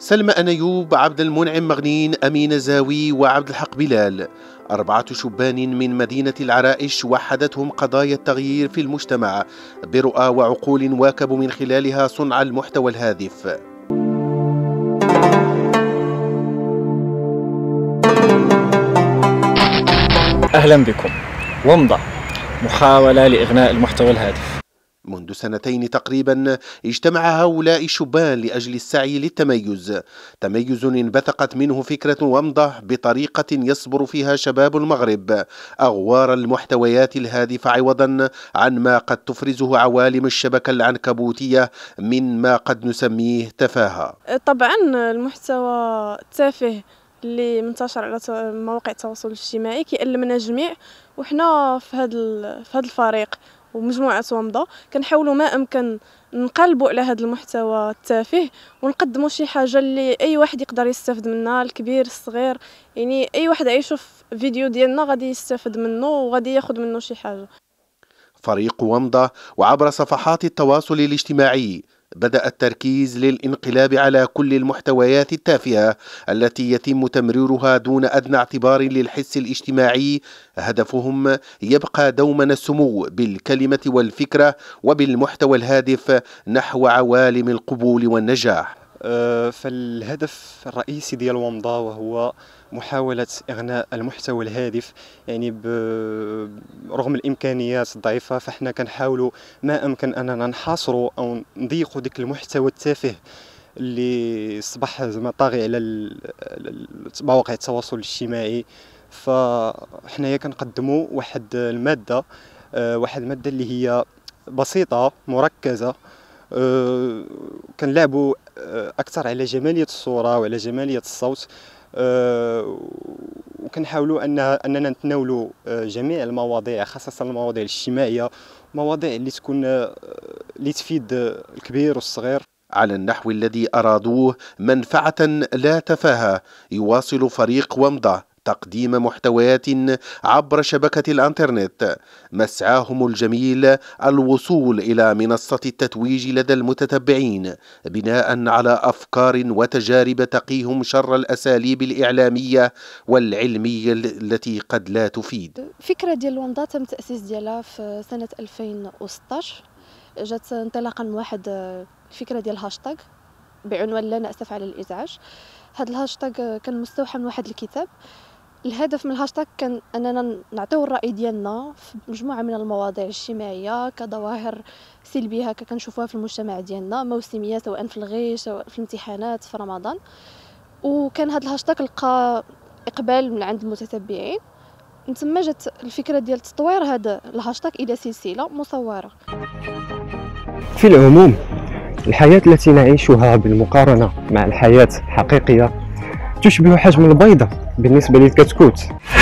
سلمى أنيوب عبد المنعم مغنين أمين زاوي وعبد الحق بلال أربعة شبان من مدينة العرائش وحدتهم قضايا التغيير في المجتمع برؤى وعقول واكبوا من خلالها صنع المحتوى الهادف أهلا بكم ومضة محاولة لإغناء المحتوى الهادف منذ سنتين تقريبا اجتمع هؤلاء الشبان لأجل السعي للتميز تميز انبثقت منه فكرة ومضة بطريقة يصبر فيها شباب المغرب أغوار المحتويات الهادفة عوضا عن ما قد تفرزه عوالم الشبكة العنكبوتية من ما قد نسميه تفاهة طبعا المحتوى التافه اللي منتشر على مواقع التواصل الاجتماعي كيألمنا جميع وحنا في هذا في هذا الفريق ومجموعة ومضة كنحاولوا ما امكن نقلبوا على هذا المحتوى التافه ونقدموا شي حاجه اللي اي واحد يقدر يستفد منها الكبير الصغير يعني اي واحد يشوف فيديو ديالنا غادي يستفد منه وغادي ياخذ منه شي حاجه فريق ومضة وعبر صفحات التواصل الاجتماعي بدأ التركيز للانقلاب على كل المحتويات التافهة التي يتم تمريرها دون أدنى اعتبار للحس الاجتماعي هدفهم يبقى دوما السمو بالكلمة والفكرة وبالمحتوى الهادف نحو عوالم القبول والنجاح آه، فالهدف الرئيسي ديال ومضة وهو محاولة إغناء المحتوى الهادف يعني رغم الإمكانيات الضعيفة فإحنا كنحاولوا ما أمكن أننا نحاصروا أو نضيقوا ديك المحتوى التافه اللي أصبح زعما طاغي على مواقع التواصل الاجتماعي فحنايا كنقدموا واحد الماده آه، واحد الماده اللي هي بسيطه مركزه آه، كنلعبوا اكثر على جماليه الصوره وعلى جماليه الصوت أه، وكنحاولوا ان اننا نتناولوا أه، جميع المواضيع خاصه المواضيع الاجتماعيه مواضيع اللي تكون أه، اللي تفيد الكبير والصغير على النحو الذي أرادوه منفعة لا تفاهة يواصل فريق ومضة تقديم محتويات عبر شبكة الانترنت مسعاهم الجميل الوصول إلى منصة التتويج لدى المتتبعين بناء على أفكار وتجارب تقيهم شر الأساليب الإعلامية والعلمية التي قد لا تفيد فكرة ديال الومضة تم تأسيس ديالها في سنة 2016 جات انطلاقا من واحد الفكرة ديال هاشتاغ بعنوان لا نأسف على الإزعاج هذا الهاشتاغ كان مستوحى من واحد الكتاب الهدف من الهاشتاغ كان اننا نعطيو الراي ديالنا في مجموعه من المواضيع الاجتماعيه كظواهر سلبيه هكا كنشوفوها في المجتمع ديالنا موسميه سواء في الغيش سواء في الامتحانات في رمضان وكان هذا الهاشتاغ لقى اقبال من عند المتتبعين من تما جات الفكره ديال تطوير هذا الهاشتاغ الى سلسله مصوره في العموم الحياه التي نعيشها بالمقارنه مع الحياه الحقيقيه تشبه حجم البيضة بالنسبة للكتكوت